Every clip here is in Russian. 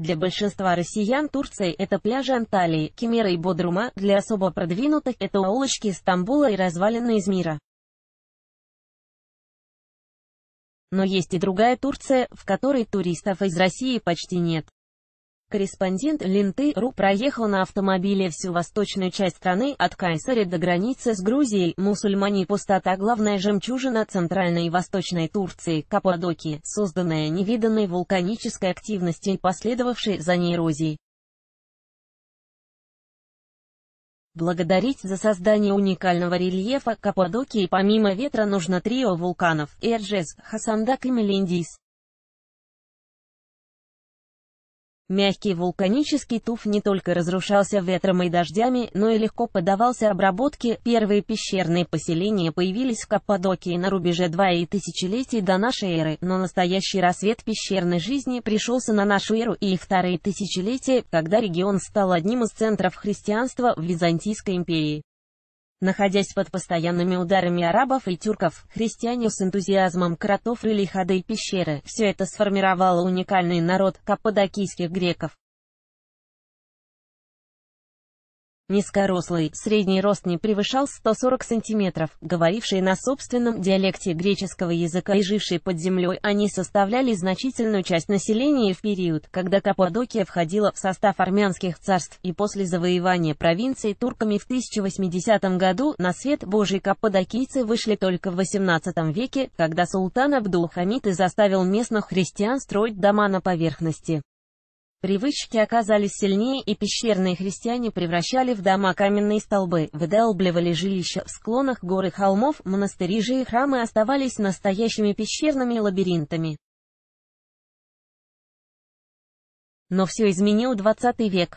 Для большинства россиян Турция – это пляжи Анталии, Кемера и Бодрума, для особо продвинутых – это улочки Стамбула и развалины Измира. Но есть и другая Турция, в которой туристов из России почти нет. Корреспондент Линты.ру проехал на автомобиле всю восточную часть страны, от Кайсари до границы с Грузией, мусульмане пустота главная жемчужина центральной и восточной Турции, Каппадокии, созданная невиданной вулканической активностью и последовавшей за ней эрозией. Благодарить за создание уникального рельефа Каппадокии помимо ветра нужно трио вулканов – Эрджес, Хасандак и Мелиндис. Мягкий вулканический туф не только разрушался ветром и дождями, но и легко поддавался обработке. Первые пещерные поселения появились в Каппадокии на рубеже 2 и тысячелетий до нашей эры, но настоящий рассвет пещерной жизни пришелся на нашу эру и вторые тысячелетия, когда регион стал одним из центров христианства в Византийской империи. Находясь под постоянными ударами арабов и тюрков, христиане с энтузиазмом кротов рыли ходы и пещеры, все это сформировало уникальный народ каппадокийских греков. Низкорослый, средний рост не превышал 140 сантиметров, говорившие на собственном диалекте греческого языка и жившие под землей, они составляли значительную часть населения в период, когда Каппадокия входила в состав армянских царств, и после завоевания провинции турками в 1080 году на свет Божий каппадокийцы вышли только в 18 веке, когда султан Абдул-Хамид и заставил местных христиан строить дома на поверхности. Привычки оказались сильнее, и пещерные христиане превращали в дома каменные столбы, выдалбливали жилища. В склонах гор и холмов монастыри же и храмы оставались настоящими пещерными лабиринтами. Но все изменил 20 век.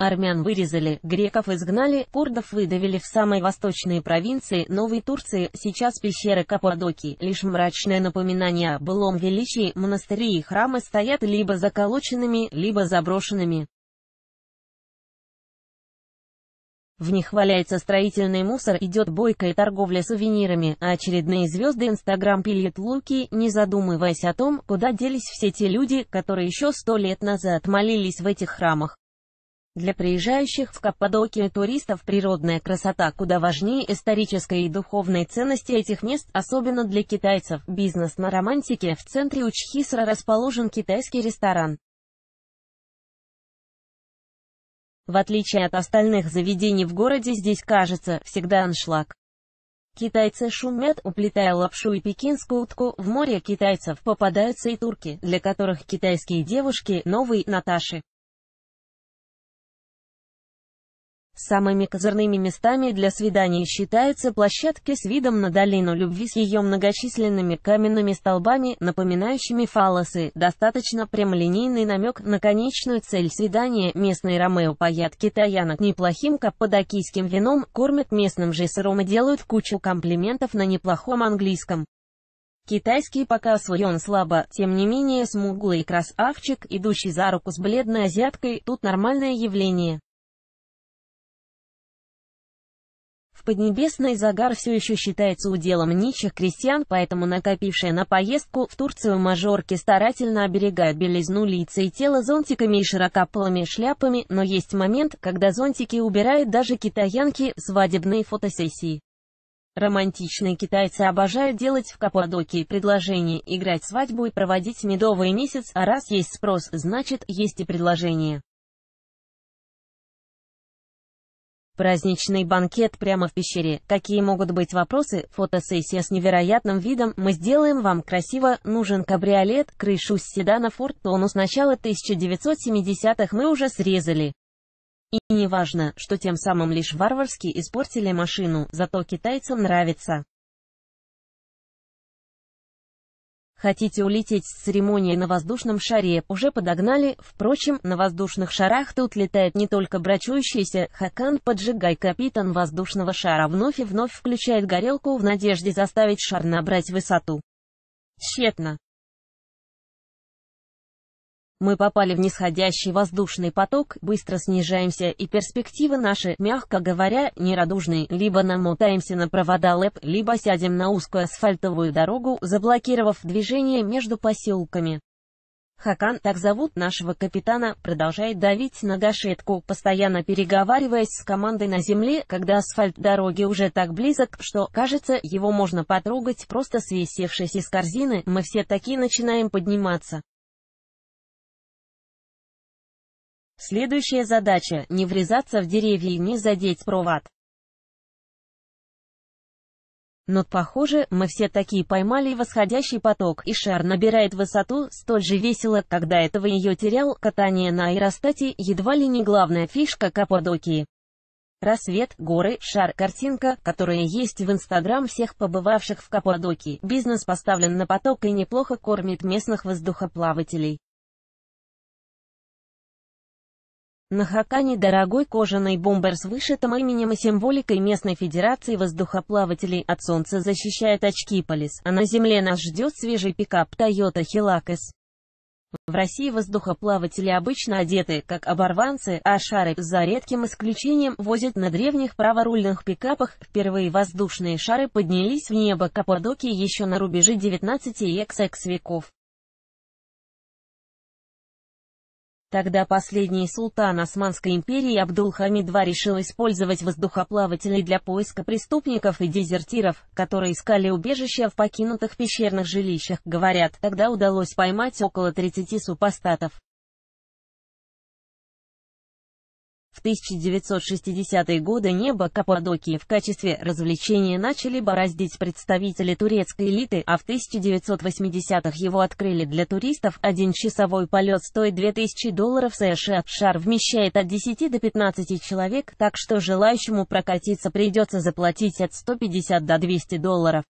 Армян вырезали, греков изгнали, курдов выдавили в самой восточной провинции Новой Турции, сейчас пещеры Каппадокии, лишь мрачное напоминание о былом величии, монастыри и храмы стоят либо заколоченными, либо заброшенными. В них валяется строительный мусор, идет бойкая торговля сувенирами, а очередные звезды Инстаграм пилят луки, не задумываясь о том, куда делись все те люди, которые еще сто лет назад молились в этих храмах. Для приезжающих в Каппадокию туристов природная красота куда важнее исторической и духовной ценности этих мест, особенно для китайцев. Бизнес на романтике в центре Учхисра расположен китайский ресторан. В отличие от остальных заведений в городе здесь, кажется, всегда аншлаг. Китайцы шумят, уплетая лапшу и пекинскую утку, в море китайцев попадаются и турки, для которых китайские девушки – новые Наташи. Самыми козырными местами для свиданий считаются площадки с видом на долину любви с ее многочисленными каменными столбами, напоминающими фалосы, достаточно прямолинейный намек на конечную цель свидания. Местные ромео паят китаянок неплохим каппадокийским вином, кормят местным же сыром и делают кучу комплиментов на неплохом английском. Китайский пока освоен слабо, тем не менее смуглый красавчик, идущий за руку с бледной азиаткой, тут нормальное явление. Поднебесный загар все еще считается уделом нищих крестьян, поэтому накопившие на поездку в Турцию мажорки старательно оберегают белизну лица и тела зонтиками и широкополыми шляпами, но есть момент, когда зонтики убирают даже китаянки, свадебные фотосессии. Романтичные китайцы обожают делать в Каппадокии предложения, играть свадьбу и проводить медовый месяц, а раз есть спрос, значит, есть и предложение. Праздничный банкет прямо в пещере. Какие могут быть вопросы? Фотосессия с невероятным видом. Мы сделаем вам красиво. Нужен кабриолет, крышу с седана Ford Тонус. Начало 1970-х мы уже срезали. И не важно, что тем самым лишь варварски испортили машину, зато китайцам нравится. Хотите улететь с церемонией на воздушном шаре? Уже подогнали. Впрочем, на воздушных шарах тут летает не только брачующийся. Хакан Поджигай, капитан воздушного шара, вновь и вновь включает горелку в надежде заставить шар набрать высоту. Тщетно. Мы попали в нисходящий воздушный поток, быстро снижаемся и перспективы наши, мягко говоря, нерадужные. Либо намотаемся на провода ЛЭП, либо сядем на узкую асфальтовую дорогу, заблокировав движение между поселками. Хакан, так зовут нашего капитана, продолжает давить на гашетку, постоянно переговариваясь с командой на земле, когда асфальт дороги уже так близок, что, кажется, его можно потрогать, просто свесившись из корзины, мы все таки начинаем подниматься. Следующая задача – не врезаться в деревья и не задеть провод. Но, похоже, мы все такие поймали восходящий поток, и шар набирает высоту, столь же весело, когда этого ее терял, катание на аэростате, едва ли не главная фишка Каппадокии. Рассвет, горы, шар, картинка, которая есть в инстаграм всех побывавших в Каппадокии, бизнес поставлен на поток и неплохо кормит местных воздухоплавателей. На Хакане дорогой кожаный бомбер с вышитым именем и символикой местной федерации воздухоплавателей от солнца защищает очки полис, а на земле нас ждет свежий пикап Toyota Hilux. В России воздухоплаватели обычно одеты, как оборванцы, а шары, за редким исключением, возят на древних праворульных пикапах. Впервые воздушные шары поднялись в небо Каппадокии еще на рубеже 19 и XX веков. Тогда последний султан Османской империи Абдул-Хамид II решил использовать воздухоплавателей для поиска преступников и дезертиров, которые искали убежище в покинутых пещерных жилищах, говорят, тогда удалось поймать около 30 супостатов. В 1960-е годы небо Каппадокии в качестве развлечения начали бороздить представители турецкой элиты, а в 1980-х его открыли для туристов. Один часовой полет стоит 2000 долларов США. Шар вмещает от 10 до 15 человек, так что желающему прокатиться придется заплатить от 150 до 200 долларов.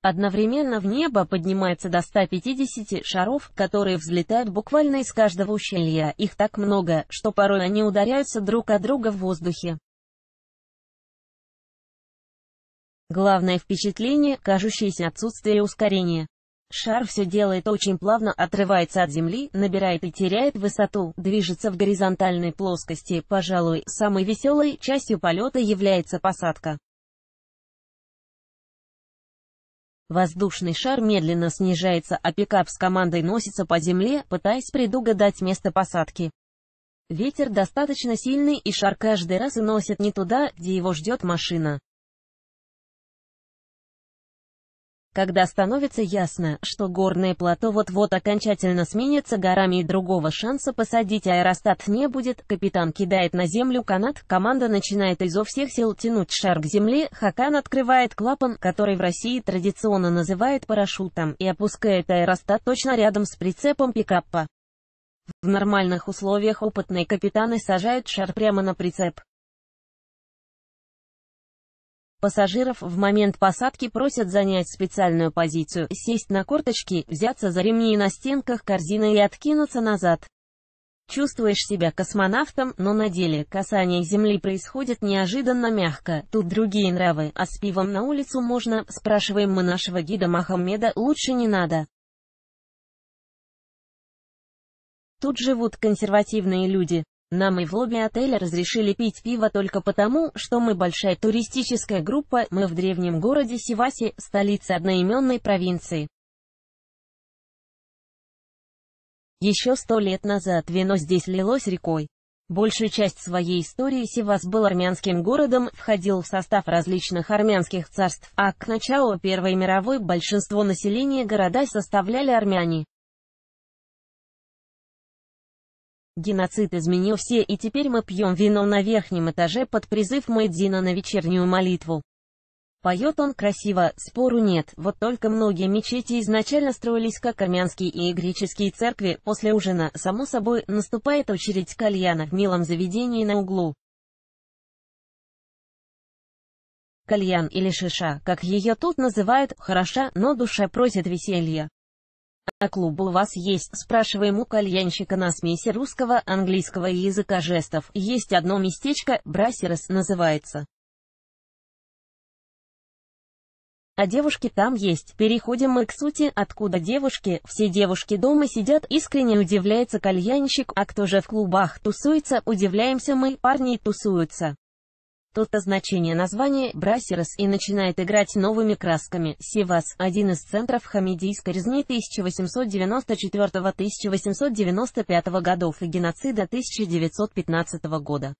Одновременно в небо поднимается до 150 шаров, которые взлетают буквально из каждого ущелья. Их так много, что порой они ударяются друг от друга в воздухе. Главное впечатление – кажущееся отсутствие ускорения. Шар все делает очень плавно, отрывается от земли, набирает и теряет высоту, движется в горизонтальной плоскости. Пожалуй, самой веселой частью полета является посадка. Воздушный шар медленно снижается, а пикап с командой носится по земле, пытаясь предугадать место посадки. Ветер достаточно сильный и шар каждый раз уносит не туда, где его ждет машина. когда становится ясно, что горное плато вот-вот окончательно сменится горами и другого шанса посадить аэростат не будет, капитан кидает на землю канат, команда начинает изо всех сил тянуть шар к земле, Хакан открывает клапан, который в России традиционно называют парашютом, и опускает аэростат точно рядом с прицепом пикапа. В нормальных условиях опытные капитаны сажают шар прямо на прицеп. Пассажиров в момент посадки просят занять специальную позицию, сесть на корточки, взяться за ремни на стенках корзины и откинуться назад. Чувствуешь себя космонавтом, но на деле касание Земли происходит неожиданно мягко, тут другие нравы, а с пивом на улицу можно, спрашиваем мы нашего гида Махаммеда, лучше не надо. Тут живут консервативные люди. Нам и в лобби отеля разрешили пить пиво только потому, что мы большая туристическая группа, мы в древнем городе Сиваси, столице одноименной провинции. Еще сто лет назад вино здесь лилось рекой. Большую часть своей истории Сивас был армянским городом, входил в состав различных армянских царств, а к началу Первой мировой большинство населения города составляли армяне. Геноцид изменил все, и теперь мы пьем вино на верхнем этаже под призыв Мэддина на вечернюю молитву. Поет он красиво, спору нет, вот только многие мечети изначально строились как армянские и греческие церкви, после ужина, само собой, наступает очередь кальяна в милом заведении на углу. Кальян или шиша, как ее тут называют, хороша, но душа просит веселья. «А клуб у вас есть?» Спрашиваем у кальянщика на смеси русского, английского и языка жестов. Есть одно местечко, Брасерс называется. а девушки там есть. Переходим мы к сути, откуда девушки, все девушки дома сидят, искренне удивляется кальянщик, а кто же в клубах тусуется, удивляемся мы, парни тусуются то-то значение названия «Брасерас» и начинает играть новыми красками. Севас, один из центров хамидийской резни 1894-1895 годов и геноцида 1915 года.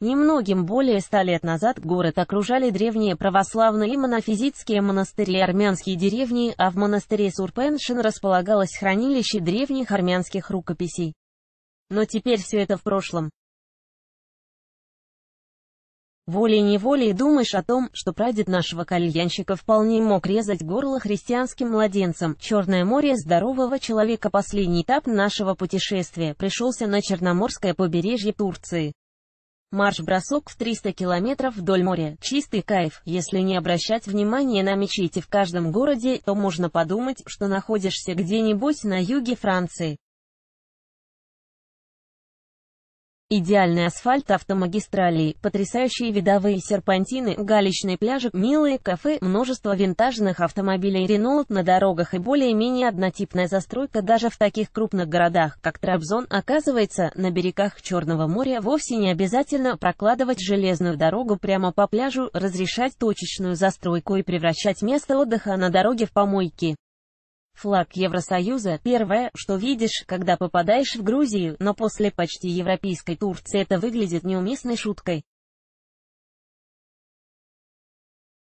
Немногим более ста лет назад город окружали древние православные и монофизитские монастыри армянские деревни, а в монастыре Сурпеншин располагалось хранилище древних армянских рукописей. Но теперь все это в прошлом. Волей-неволей думаешь о том, что прадед нашего кальянщика вполне мог резать горло христианским младенцам. Черное море здорового человека последний этап нашего путешествия пришелся на Черноморское побережье Турции. Марш-бросок в 300 километров вдоль моря. Чистый кайф. Если не обращать внимания на мечети в каждом городе, то можно подумать, что находишься где-нибудь на юге Франции. Идеальный асфальт автомагистралей, потрясающие видовые серпантины, галечные пляжи, милые кафе, множество винтажных автомобилей Renault на дорогах и более-менее однотипная застройка даже в таких крупных городах, как Трабзон, оказывается, на берегах Черного моря вовсе не обязательно прокладывать железную дорогу прямо по пляжу, разрешать точечную застройку и превращать место отдыха на дороге в помойки. Флаг Евросоюза – первое, что видишь, когда попадаешь в Грузию, но после почти европейской Турции это выглядит неуместной шуткой.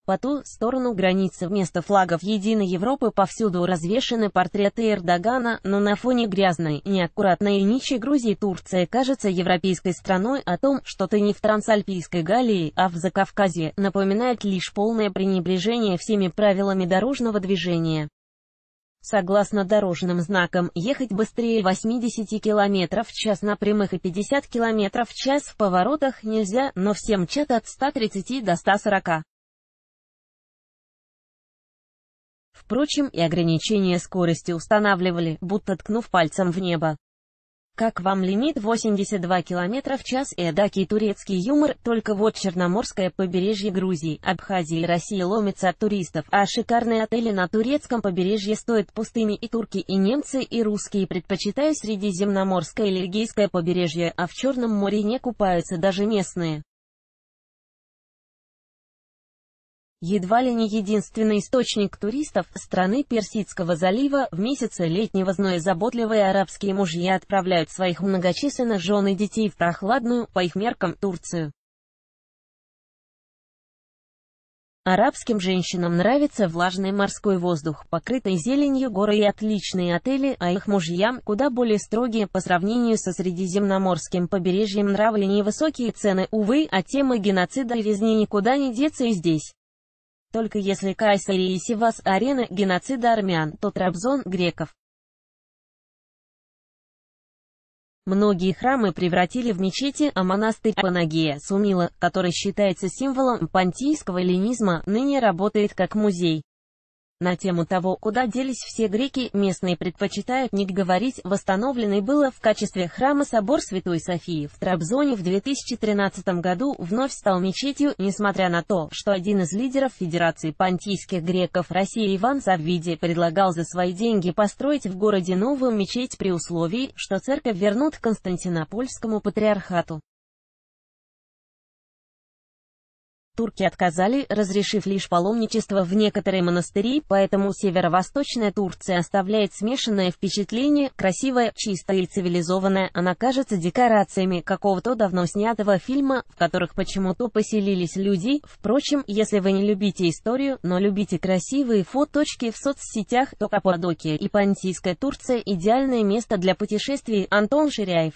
По ту сторону границы вместо флагов Единой Европы повсюду развешаны портреты Эрдогана, но на фоне грязной, неаккуратной и нищей Грузии Турция кажется европейской страной о том, что ты не в Трансальпийской Галлии, а в Закавказье, напоминает лишь полное пренебрежение всеми правилами дорожного движения. Согласно дорожным знакам, ехать быстрее 80 км в час на прямых и 50 км в час в поворотах нельзя, но всем мчат от 130 до 140. Впрочем, и ограничения скорости устанавливали, будто ткнув пальцем в небо. Как вам лимит 82 км в час? и э, Эдакий турецкий юмор, только вот Черноморское побережье Грузии, Абхазии и России ломится от туристов, а шикарные отели на турецком побережье стоят пустыми и турки, и немцы, и русские предпочитают Средиземноморское или Эгейское побережье, а в Черном море не купаются даже местные. едва ли не единственный источник туристов страны Персидского залива, в месяце летнего зноя заботливые арабские мужья отправляют своих многочисленных жен и детей в прохладную, по их меркам, Турцию. Арабским женщинам нравится влажный морской воздух, покрытый зеленью горы и отличные отели, а их мужьям куда более строгие по сравнению со средиземноморским побережьем нравы и невысокие цены, увы, а темы геноцида и резни никуда не деться и здесь. Только если Кайсари и Сивас – арена геноцида армян, то Трабзон – греков. Многие храмы превратили в мечети, а монастырь Панагия Сумила, который считается символом пантийского ленизма, ныне работает как музей. На тему того, куда делись все греки, местные предпочитают не говорить, восстановленный было в качестве храма собор Святой Софии в Трабзоне в 2013 году вновь стал мечетью, несмотря на то, что один из лидеров Федерации понтийских греков России Иван Заввиди предлагал за свои деньги построить в городе новую мечеть при условии, что церковь вернут Константинопольскому патриархату. турки отказали, разрешив лишь паломничество в некоторые монастыри, поэтому северо-восточная Турция оставляет смешанное впечатление, красивая, чистая и цивилизованная, она кажется декорациями какого-то давно снятого фильма, в которых почему-то поселились люди, впрочем, если вы не любите историю, но любите красивые фоточки в соцсетях, то Каппадокия и Пантийская Турция – идеальное место для путешествий, Антон Ширяев.